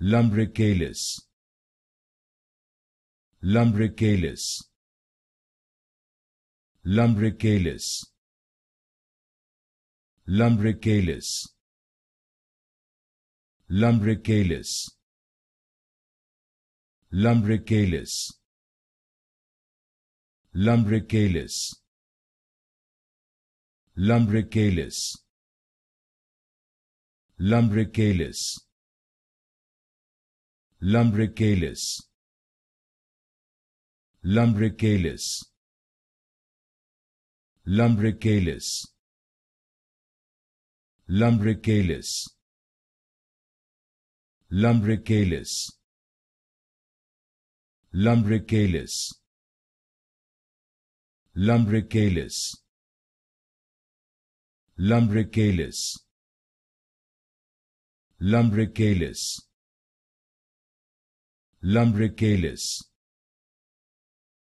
lumbricalis lumbricalis lumbricalis lumbricalis lumbricalis lumbricalis lumbricalis lumbricalis lumbricalis lumbricalis lumbricalis lumbricalis lumbricalis lumbricalis lumbricalis lumbricalis lumbricalis lumbricalis lumbricalis